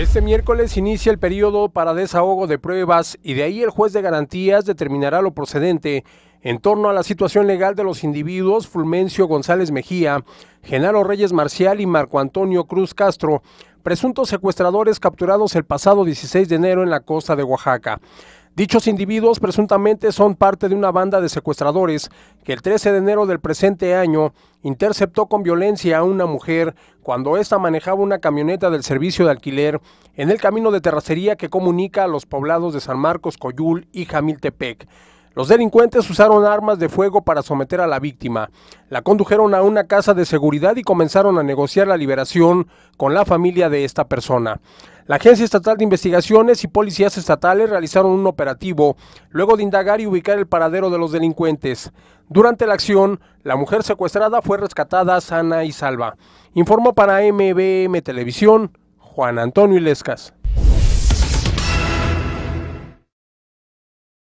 Este miércoles inicia el periodo para desahogo de pruebas y de ahí el juez de garantías determinará lo procedente en torno a la situación legal de los individuos Fulmencio González Mejía, Genaro Reyes Marcial y Marco Antonio Cruz Castro, presuntos secuestradores capturados el pasado 16 de enero en la costa de Oaxaca. Dichos individuos presuntamente son parte de una banda de secuestradores que el 13 de enero del presente año interceptó con violencia a una mujer cuando ésta manejaba una camioneta del servicio de alquiler en el camino de terracería que comunica a los poblados de San Marcos, Coyul y Jamiltepec. Los delincuentes usaron armas de fuego para someter a la víctima. La condujeron a una casa de seguridad y comenzaron a negociar la liberación con la familia de esta persona. La Agencia Estatal de Investigaciones y policías estatales realizaron un operativo luego de indagar y ubicar el paradero de los delincuentes. Durante la acción, la mujer secuestrada fue rescatada sana y salva. Informó para MBM Televisión Juan Antonio Ilescas.